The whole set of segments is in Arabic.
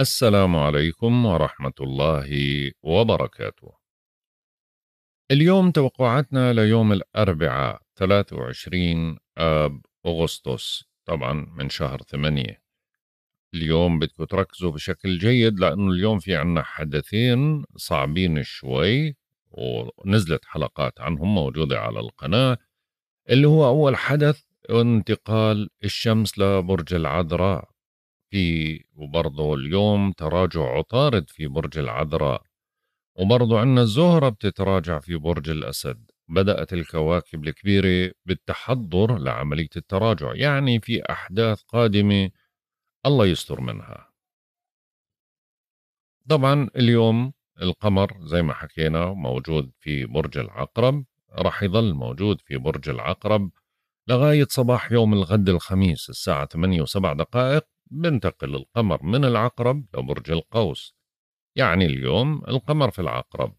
السلام عليكم ورحمة الله وبركاته. اليوم توقعاتنا ليوم الأربعاء 23 آب أغسطس طبعا من شهر ثمانية. اليوم بدكم تركزوا بشكل جيد لأنه اليوم في عنا حدثين صعبين شوي ونزلت حلقات عنهم موجودة على القناة اللي هو أول حدث انتقال الشمس لبرج العذراء في وبرضه اليوم تراجع عطارد في برج العذراء وبرضه عندنا الزهرة بتتراجع في برج الأسد بدأت الكواكب الكبيرة بالتحضر لعملية التراجع يعني في أحداث قادمة الله يستر منها طبعا اليوم القمر زي ما حكينا موجود في برج العقرب رح يظل موجود في برج العقرب لغاية صباح يوم الغد الخميس الساعة 8 و7 دقائق بنتقل القمر من العقرب لبرج القوس يعني اليوم القمر في العقرب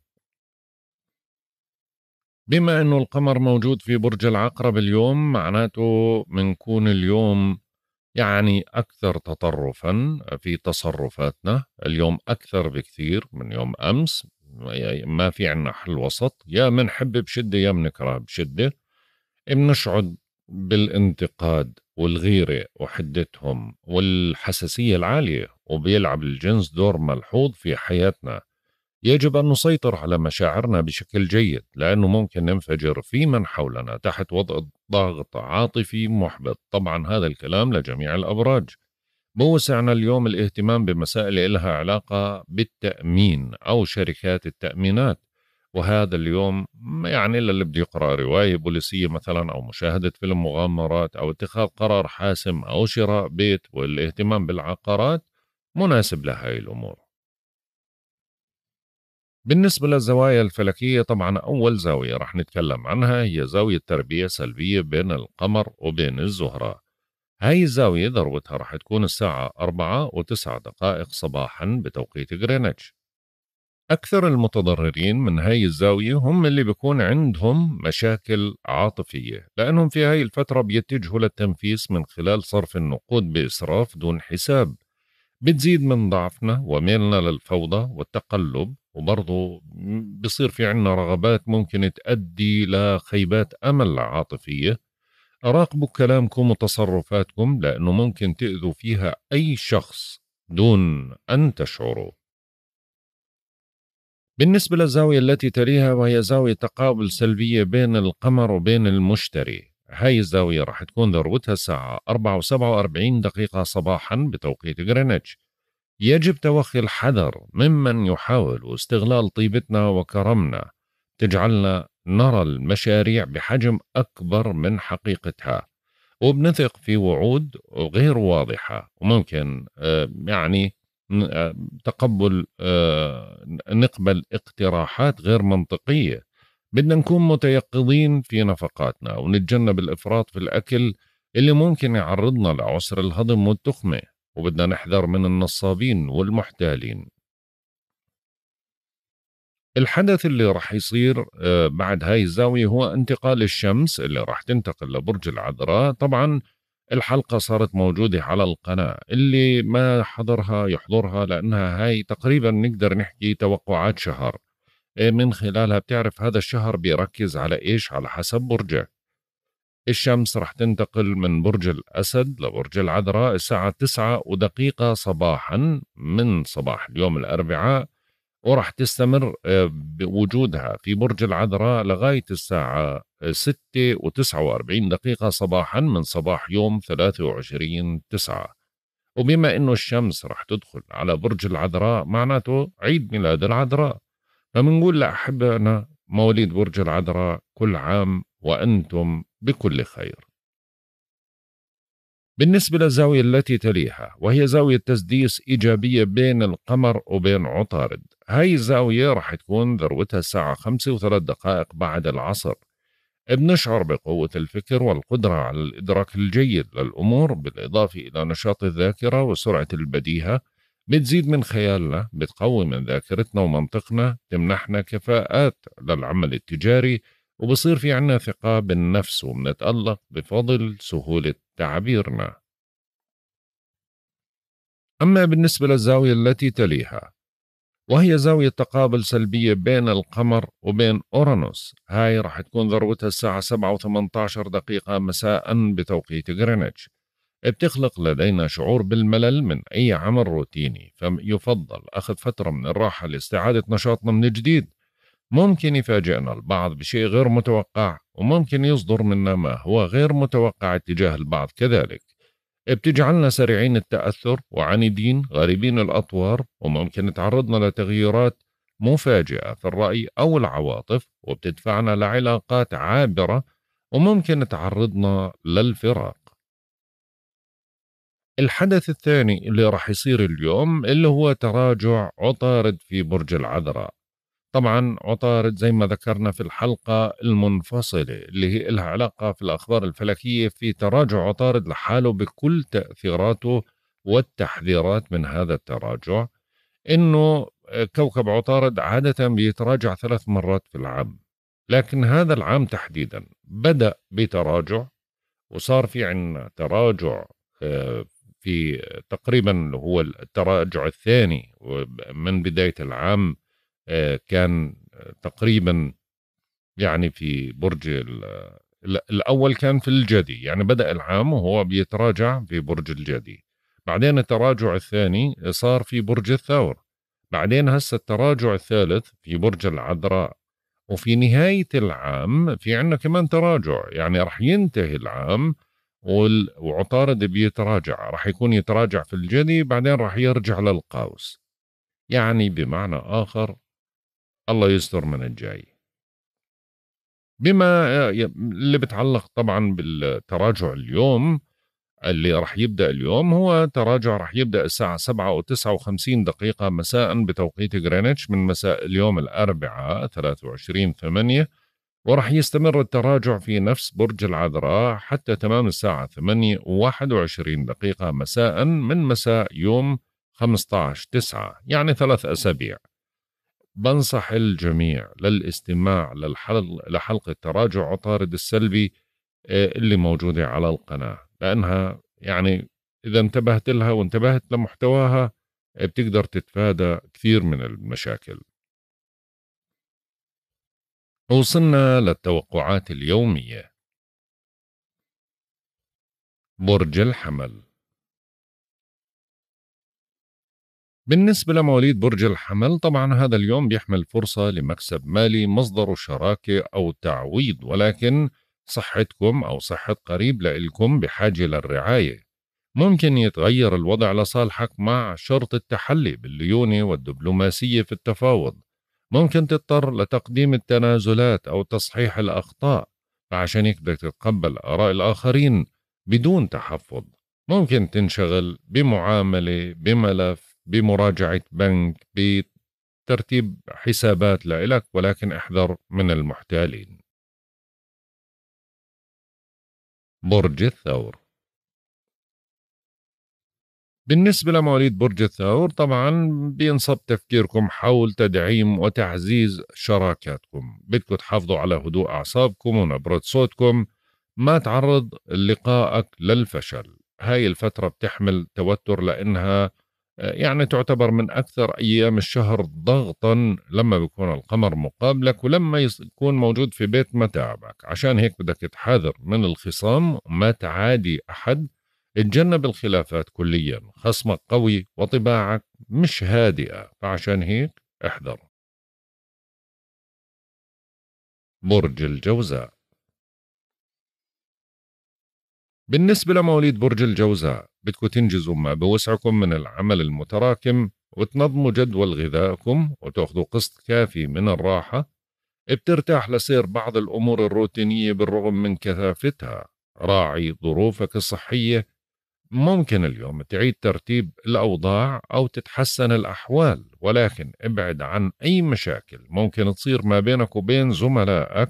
بما أنه القمر موجود في برج العقرب اليوم معناته منكون اليوم يعني أكثر تطرفا في تصرفاتنا اليوم أكثر بكثير من يوم أمس ما في عنا حل وسط يا منحب بشدة يا منكره بشدة بنشعد بالانتقاد والغيرة وحدتهم والحساسية العالية وبيلعب الجنس دور ملحوظ في حياتنا يجب أن نسيطر على مشاعرنا بشكل جيد لأنه ممكن ننفجر في من حولنا تحت وضع ضغط عاطفي محبط طبعا هذا الكلام لجميع الأبراج بوسعنا اليوم الاهتمام بمسائل إلها علاقة بالتأمين أو شركات التأمينات وهذا اليوم يعني إلا اللي بده يقرأ رواية بوليسية مثلا أو مشاهدة فيلم مغامرات أو اتخاذ قرار حاسم أو شراء بيت والاهتمام بالعقارات مناسب لهاي الأمور بالنسبة للزوايا الفلكية طبعا أول زاوية رح نتكلم عنها هي زاوية تربية سلبية بين القمر وبين الزهرة هاي الزاوية ذروتها رح تكون الساعة 4 و9 دقائق صباحا بتوقيت غرينتش أكثر المتضررين من هاي الزاوية هم اللي بيكون عندهم مشاكل عاطفية لأنهم في هاي الفترة بيتجهوا للتنفيس من خلال صرف النقود بإسراف دون حساب بتزيد من ضعفنا وميلنا للفوضى والتقلب وبرضه بصير في عنا رغبات ممكن تؤدي لخيبات أمل عاطفية أراقبوا كلامكم وتصرفاتكم لأنه ممكن تأذوا فيها أي شخص دون أن تشعروا بالنسبة للزاوية التي تليها وهي زاوية تقابل سلبية بين القمر وبين المشتري هاي الزاوية راح تكون ذروتها الساعة 4 و47 دقيقة صباحا بتوقيت غرينتش يجب توخي الحذر ممن يحاول استغلال طيبتنا وكرمنا تجعلنا نرى المشاريع بحجم أكبر من حقيقتها وبنثق في وعود غير واضحة وممكن آه، يعني آه، تقبل آه، نقبل اقتراحات غير منطقيه بدنا نكون متيقظين في نفقاتنا ونتجنب الافراط في الاكل اللي ممكن يعرضنا لعسر الهضم والتخمه وبدنا نحذر من النصابين والمحتالين الحدث اللي راح يصير آه، بعد هاي الزاوية هو انتقال الشمس اللي راح تنتقل لبرج العذراء طبعا الحلقة صارت موجودة على القناة اللي ما حضرها يحضرها لأنها هاي تقريبا نقدر نحكي توقعات شهر إيه، من خلالها بتعرف هذا الشهر بيركز على إيش على حسب برجك الشمس رح تنتقل من برج الأسد لبرج العذراء الساعة 9 ودقيقة صباحا من صباح اليوم الأربعاء وراح تستمر آه، بوجودها في برج العذراء لغاية الساعة 6 آه، و49 دقيقة صباحا من صباح يوم 23 9 وبما أنه الشمس راح تدخل على برج العذراء معناته عيد ميلاد العذراء فمنقول لأحبائنا مواليد برج العذراء كل عام وأنتم بكل خير بالنسبة للزاوية التي تليها وهي زاوية تسديس إيجابية بين القمر وبين عطارد هاي الزاوية راح تكون ذروتها الساعة خمسة وثلاث دقائق بعد العصر بنشعر بقوة الفكر والقدرة على الإدراك الجيد للأمور بالإضافة إلى نشاط الذاكرة وسرعة البديهة بتزيد من خيالنا بتقوي من ذاكرتنا ومنطقنا تمنحنا كفاءات للعمل التجاري وبصير في عنا ثقة بالنفس وبنتألق بفضل سهولة تعبيرنا أما بالنسبة للزاوية التي تليها وهي زاوية تقابل سلبية بين القمر وبين أورانوس هاي راح تكون ذروتها الساعة 7 و 18 دقيقة مساء بتوقيت غرينتش بتخلق لدينا شعور بالملل من أي عمل روتيني فيفضل أخذ فترة من الراحة لاستعادة نشاطنا من جديد ممكن يفاجئنا البعض بشيء غير متوقع وممكن يصدر منا ما هو غير متوقع اتجاه البعض كذلك بتجعلنا سريعين التأثر وعنيدين غريبين الأطوار وممكن تعرضنا لتغييرات مفاجئة في الرأي أو العواطف وبتدفعنا لعلاقات عابرة وممكن تعرضنا للفراق الحدث الثاني اللي راح يصير اليوم اللي هو تراجع عطارد في برج العذراء طبعا عطارد زي ما ذكرنا في الحلقة المنفصلة اللي هي لها علاقة في الأخبار الفلكية في تراجع عطارد لحاله بكل تأثيراته والتحذيرات من هذا التراجع أنه كوكب عطارد عادة بيتراجع ثلاث مرات في العام لكن هذا العام تحديدا بدأ بتراجع وصار في عندنا تراجع آه، في تقريبا هو التراجع الثاني من بداية العام آه، كان تقريبا يعني في برج الأول كان في الجدي يعني بدأ العام وهو بيتراجع في برج الجدي بعدين التراجع الثاني صار في برج الثور بعدين هسه التراجع الثالث في برج العذراء وفي نهاية العام في عنا كمان تراجع يعني رح ينتهي العام وعطارد بيتراجع رح يكون يتراجع في الجدي بعدين رح يرجع للقوس يعني بمعنى آخر الله يستر من الجاي بما آه، اللي بتعلق طبعا بالتراجع اليوم اللي راح يبدا اليوم هو تراجع راح يبدا الساعه سبعة وتسعة وخمسين دقيقه مساء بتوقيت غرينتش من مساء اليوم الاربعاء 23 8 وراح يستمر التراجع في نفس برج العذراء حتى تمام الساعة ثمانية وواحد وعشرين دقيقة مساء من مساء يوم 15 9 يعني ثلاث أسابيع بنصح الجميع للاستماع للحل... لحلقة تراجع عطارد السلبي آه، اللي موجودة على القناة لأنها يعني إذا انتبهت لها وانتبهت لمحتواها آه، بتقدر تتفادى كثير من المشاكل وصلنا للتوقعات اليومية برج الحمل بالنسبة لمواليد برج الحمل طبعا هذا اليوم بيحمل فرصة لمكسب مالي مصدر شراكة أو تعويض ولكن صحتكم أو صحة قريب لإلكم بحاجة للرعاية ممكن يتغير الوضع لصالحك مع شرط التحلي بالليونة والدبلوماسية في التفاوض ممكن تضطر لتقديم التنازلات أو تصحيح الأخطاء فعشان هيك بدك تتقبل آراء الآخرين بدون تحفظ ممكن تنشغل بمعاملة بملف بمراجعه بنك بترتيب حسابات لإلك ولكن احذر من المحتالين برج الثور بالنسبة لمواليد برج الثور طبعا بينصب تفكيركم حول تدعيم وتعزيز شراكاتكم بدكم تحافظوا على هدوء أعصابكم ونبرة صوتكم ما تعرض لقائك للفشل هاي الفترة بتحمل توتر لأنها آه، يعني تعتبر من أكثر أيام الشهر ضغطا لما بيكون القمر مقابلك ولما يكون موجود في بيت متاعبك عشان هيك بدك تحاذر من الخصام وما تعادي أحد اتجنب الخلافات كليا خصمك قوي وطباعك مش هادئة فعشان هيك احذر برج الجوزاء بالنسبة لمواليد برج الجوزاء بدكم تنجزوا ما بوسعكم من العمل المتراكم وتنظموا جدول غذائكم وتاخذوا قسط كافي من الراحة بترتاح لسير بعض الأمور الروتينية بالرغم من كثافتها راعي ظروفك الصحية ممكن اليوم تعيد ترتيب الأوضاع أو تتحسن الأحوال ولكن ابعد عن أي مشاكل ممكن تصير ما بينك وبين زملائك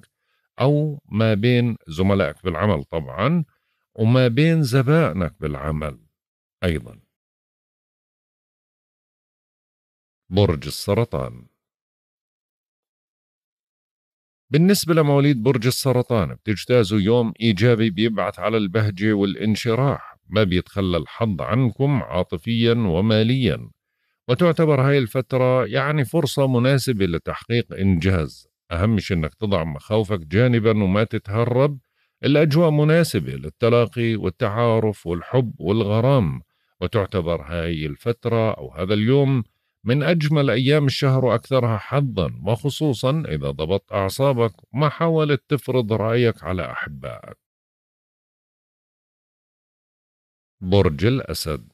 أو ما بين زملائك بالعمل طبعا وما بين زبائنك بالعمل أيضا برج السرطان بالنسبة لمواليد برج السرطان بتجتازوا يوم إيجابي بيبعث على البهجة والانشراح ما بيتخلى الحظ عنكم عاطفيا وماليا وتعتبر هاي الفترة يعني فرصة مناسبة لتحقيق إنجاز أهم شيء أنك تضع مخاوفك جانبا وما تتهرب الأجواء مناسبة للتلاقي والتعارف والحب والغرام وتعتبر هاي الفترة أو هذا اليوم من أجمل أيام الشهر وأكثرها حظا وخصوصا إذا ضبطت أعصابك وما حاولت تفرض رأيك على أحبائك برج الأسد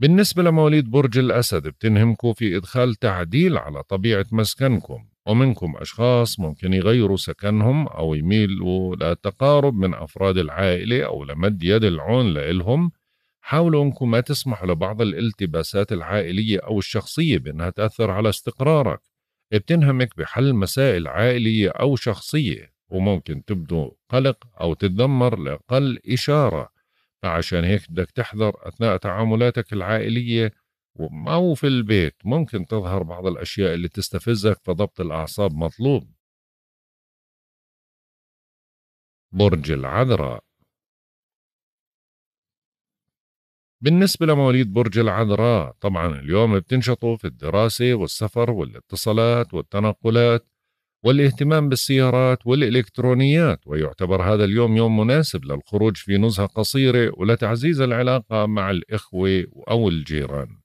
بالنسبة لمواليد برج الأسد بتنهمكم في إدخال تعديل على طبيعة مسكنكم ومنكم أشخاص ممكن يغيروا سكنهم أو يميلوا للتقارب من أفراد العائلة أو لمد يد العون لإلهم حاولوا أنكم ما تسمحوا لبعض الالتباسات العائلية أو الشخصية بأنها تأثر على استقرارك بتنهمك بحل مسائل عائلية أو شخصية وممكن تبدو قلق أو تتدمر لأقل إشارة فعشان هيك بدك تحذر أثناء تعاملاتك العائلية أو في البيت ممكن تظهر بعض الأشياء اللي تستفزك فضبط الأعصاب مطلوب برج العذراء بالنسبة لمواليد برج العذراء طبعا اليوم بتنشطوا في الدراسة والسفر والاتصالات والتنقلات والاهتمام بالسيارات والإلكترونيات ويعتبر هذا اليوم يوم مناسب للخروج في نزهة قصيرة ولتعزيز العلاقة مع الإخوة أو الجيران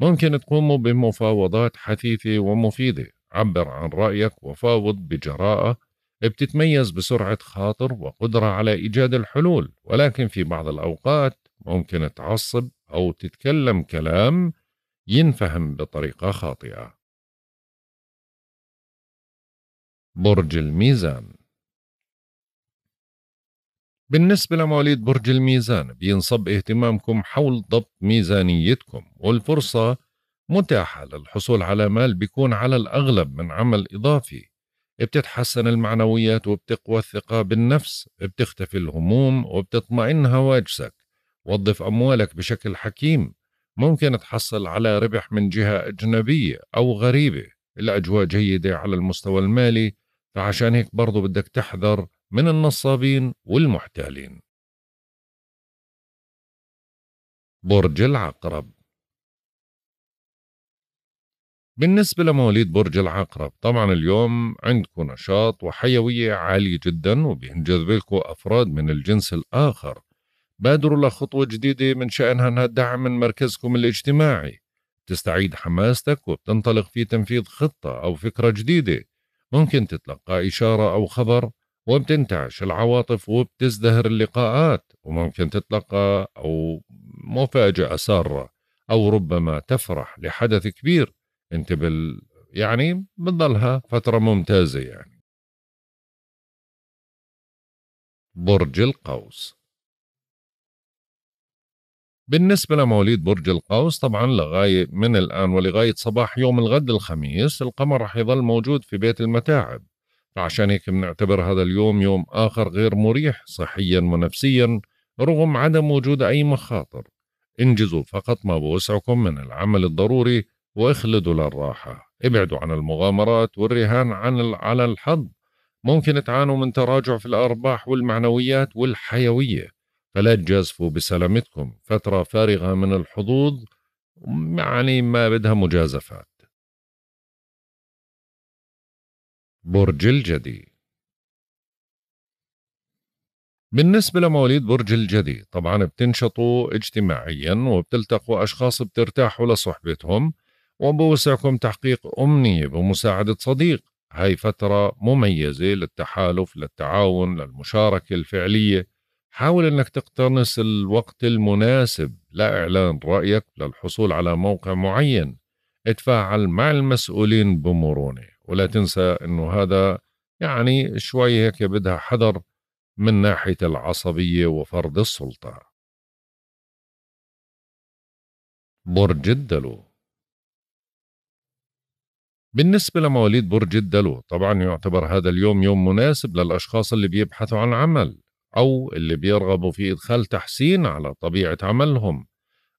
ممكن تقوموا بمفاوضات حثيثة ومفيدة عبر عن رأيك وفاوض بجراءة بتتميز بسرعة خاطر وقدرة على إيجاد الحلول ولكن في بعض الأوقات ممكن تعصب أو تتكلم كلام ينفهم بطريقة خاطئة برج الميزان بالنسبة لمواليد برج الميزان بينصب اهتمامكم حول ضبط ميزانيتكم والفرصة متاحة للحصول على مال بيكون على الأغلب من عمل إضافي بتتحسن المعنويات وبتقوى الثقة بالنفس بتختفي الهموم وبتطمئن هواجسك وظف أموالك بشكل حكيم ممكن تحصل على ربح من جهة أجنبية أو غريبة الأجواء جيدة على المستوى المالي فعشان هيك برضو بدك تحذر من النصابين والمحتالين برج العقرب بالنسبة لمواليد برج العقرب طبعا اليوم عندكم نشاط وحيوية عالية جدا وبينجذب لكم أفراد من الجنس الآخر بادروا لخطوة جديدة من شأنها أنها دعم من مركزكم الاجتماعي تستعيد حماستك وبتنطلق في تنفيذ خطة أو فكرة جديدة ممكن تتلقى إشارة أو خبر وبتنتعش العواطف وبتزدهر اللقاءات وممكن تتلقى أو مفاجأة سارة أو ربما تفرح لحدث كبير أنت بال يعني بتضلها فترة ممتازة يعني برج القوس بالنسبة لمواليد برج القوس طبعا لغاية من الآن ولغاية صباح يوم الغد الخميس القمر رح يظل موجود في بيت المتاعب عشان هيك بنعتبر هذا اليوم يوم آخر غير مريح صحيا ونفسيا رغم عدم وجود أي مخاطر انجزوا فقط ما بوسعكم من العمل الضروري واخلدوا للراحة ابعدوا عن المغامرات والرهان عن على الحظ ممكن تعانوا من تراجع في الأرباح والمعنويات والحيوية فلا تجازفوا بسلامتكم فترة فارغة من الحظوظ يعني ما بدها مجازفات برج الجدي بالنسبة لمواليد برج الجدي طبعا بتنشطوا اجتماعيا وبتلتقوا أشخاص بترتاحوا لصحبتهم وبوسعكم تحقيق أمنية بمساعدة صديق هاي فترة مميزة للتحالف للتعاون للمشاركة الفعلية حاول أنك تقتنص الوقت المناسب لإعلان رأيك للحصول على موقع معين اتفاعل مع المسؤولين بمرونة ولا تنسى انه هذا يعني شوي هيك بدها حذر من ناحيه العصبيه وفرض السلطه برج الدلو بالنسبة لمواليد برج الدلو طبعا يعتبر هذا اليوم يوم مناسب للأشخاص اللي بيبحثوا عن عمل أو اللي بيرغبوا في إدخال تحسين على طبيعة عملهم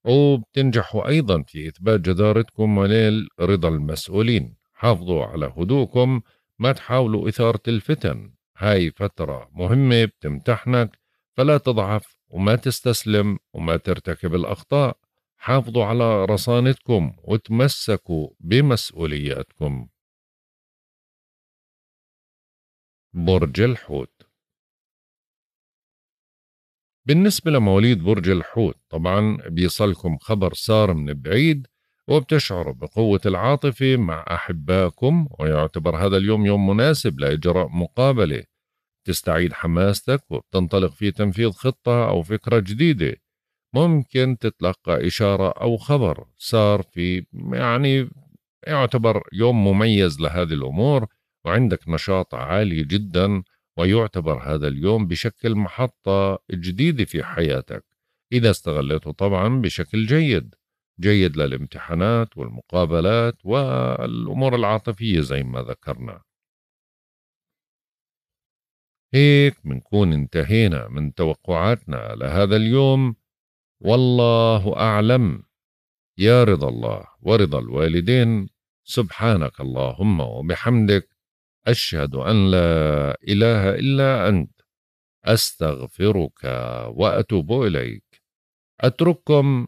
وبتنجحوا أيضا في إثبات جدارتكم وليل رضا المسؤولين حافظوا على هدوءكم ما تحاولوا إثارة الفتن هاي فترة مهمة بتمتحنك فلا تضعف وما تستسلم وما ترتكب الأخطاء حافظوا على رصانتكم وتمسكوا بمسؤولياتكم برج الحوت بالنسبة لمواليد برج الحوت طبعا بيصلكم خبر سار من بعيد وبتشعروا بقوة العاطفة مع أحبائكم ويعتبر هذا اليوم يوم مناسب لإجراء مقابلة تستعيد حماستك وبتنطلق في تنفيذ خطة أو فكرة جديدة ممكن تتلقى إشارة أو خبر صار في يعني يعتبر يوم مميز لهذه الأمور وعندك نشاط عالي جدا ويعتبر هذا اليوم بشكل محطة جديدة في حياتك إذا استغلته طبعا بشكل جيد جيد للامتحانات والمقابلات والأمور العاطفية زي ما ذكرنا هيك منكون انتهينا من توقعاتنا لهذا اليوم والله أعلم يا رضا الله ورضا الوالدين سبحانك اللهم وبحمدك أشهد أن لا إله إلا أنت أستغفرك وأتوب إليك أترككم